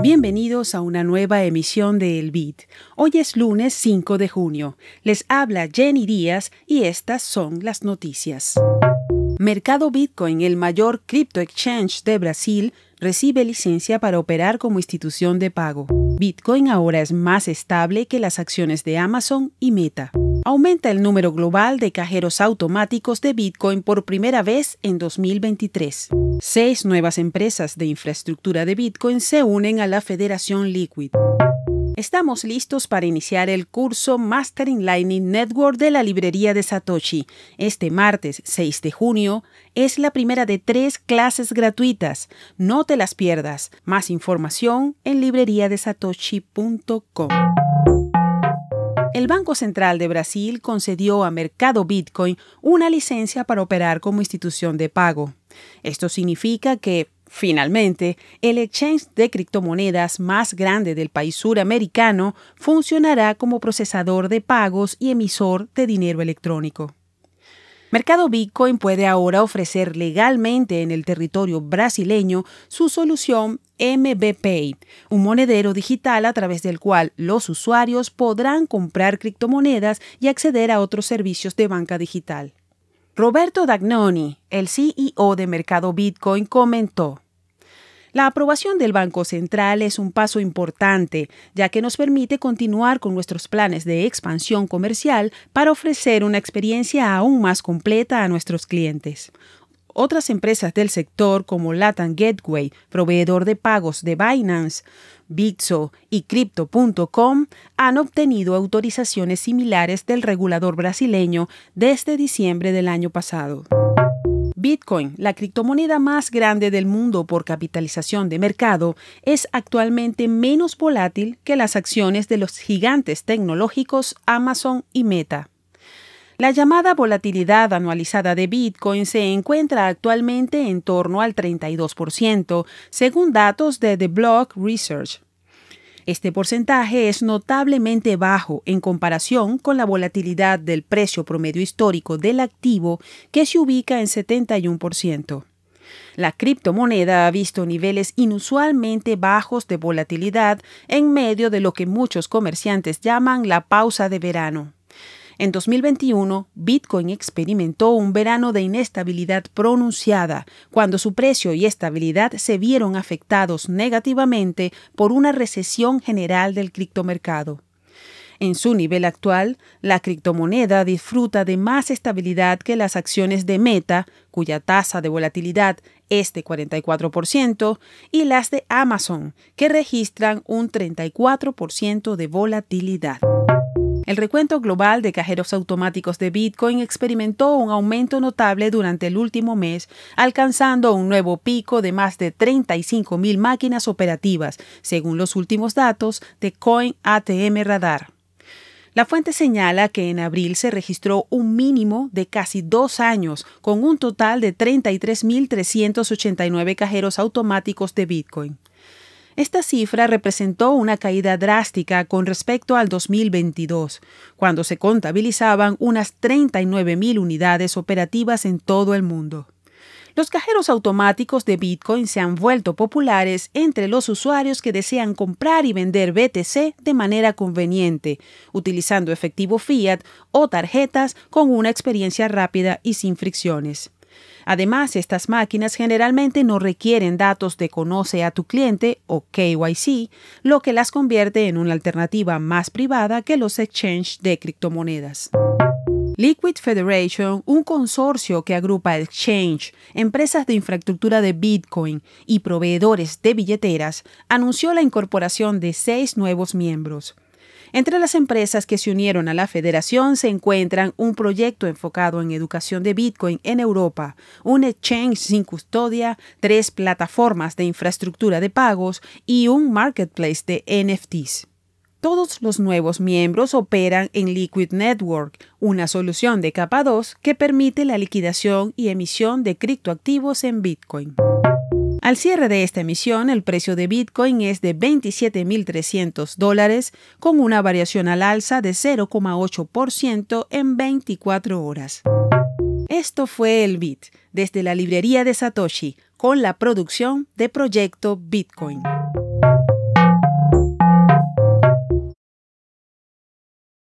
Bienvenidos a una nueva emisión de El Bit. Hoy es lunes 5 de junio. Les habla Jenny Díaz y estas son las noticias. Mercado Bitcoin, el mayor crypto exchange de Brasil, recibe licencia para operar como institución de pago. Bitcoin ahora es más estable que las acciones de Amazon y Meta. Aumenta el número global de cajeros automáticos de Bitcoin por primera vez en 2023. Seis nuevas empresas de infraestructura de Bitcoin se unen a la Federación Liquid. Estamos listos para iniciar el curso Mastering Lightning Network de la librería de Satoshi. Este martes 6 de junio es la primera de tres clases gratuitas. No te las pierdas. Más información en libreriadesatoshi.com el Banco Central de Brasil concedió a Mercado Bitcoin una licencia para operar como institución de pago. Esto significa que, Finalmente, el exchange de criptomonedas más grande del país suramericano funcionará como procesador de pagos y emisor de dinero electrónico. Mercado Bitcoin puede ahora ofrecer legalmente en el territorio brasileño su solución MBPay, un monedero digital a través del cual los usuarios podrán comprar criptomonedas y acceder a otros servicios de banca digital. Roberto Dagnoni, el CEO de Mercado Bitcoin, comentó. La aprobación del Banco Central es un paso importante, ya que nos permite continuar con nuestros planes de expansión comercial para ofrecer una experiencia aún más completa a nuestros clientes otras empresas del sector como Latin Gateway, proveedor de pagos de Binance, Bitso y Crypto.com, han obtenido autorizaciones similares del regulador brasileño desde diciembre del año pasado. Bitcoin, la criptomoneda más grande del mundo por capitalización de mercado, es actualmente menos volátil que las acciones de los gigantes tecnológicos Amazon y Meta. La llamada volatilidad anualizada de Bitcoin se encuentra actualmente en torno al 32%, según datos de The Block Research. Este porcentaje es notablemente bajo en comparación con la volatilidad del precio promedio histórico del activo que se ubica en 71%. La criptomoneda ha visto niveles inusualmente bajos de volatilidad en medio de lo que muchos comerciantes llaman la pausa de verano. En 2021, Bitcoin experimentó un verano de inestabilidad pronunciada, cuando su precio y estabilidad se vieron afectados negativamente por una recesión general del criptomercado. En su nivel actual, la criptomoneda disfruta de más estabilidad que las acciones de Meta, cuya tasa de volatilidad es de 44%, y las de Amazon, que registran un 34% de volatilidad. El recuento global de cajeros automáticos de Bitcoin experimentó un aumento notable durante el último mes, alcanzando un nuevo pico de más de 35.000 máquinas operativas, según los últimos datos de Coin ATM Radar. La fuente señala que en abril se registró un mínimo de casi dos años, con un total de 33.389 cajeros automáticos de Bitcoin. Esta cifra representó una caída drástica con respecto al 2022, cuando se contabilizaban unas 39.000 unidades operativas en todo el mundo. Los cajeros automáticos de Bitcoin se han vuelto populares entre los usuarios que desean comprar y vender BTC de manera conveniente, utilizando efectivo fiat o tarjetas con una experiencia rápida y sin fricciones. Además, estas máquinas generalmente no requieren datos de conoce a tu cliente o KYC, lo que las convierte en una alternativa más privada que los exchanges de criptomonedas. Liquid Federation, un consorcio que agrupa exchange, empresas de infraestructura de Bitcoin y proveedores de billeteras, anunció la incorporación de seis nuevos miembros. Entre las empresas que se unieron a la federación se encuentran un proyecto enfocado en educación de Bitcoin en Europa, un exchange sin custodia, tres plataformas de infraestructura de pagos y un marketplace de NFTs. Todos los nuevos miembros operan en Liquid Network, una solución de capa 2 que permite la liquidación y emisión de criptoactivos en Bitcoin. Al cierre de esta emisión, el precio de Bitcoin es de 27.300 dólares, con una variación al alza de 0,8% en 24 horas. Esto fue el Bit, desde la librería de Satoshi, con la producción de Proyecto Bitcoin.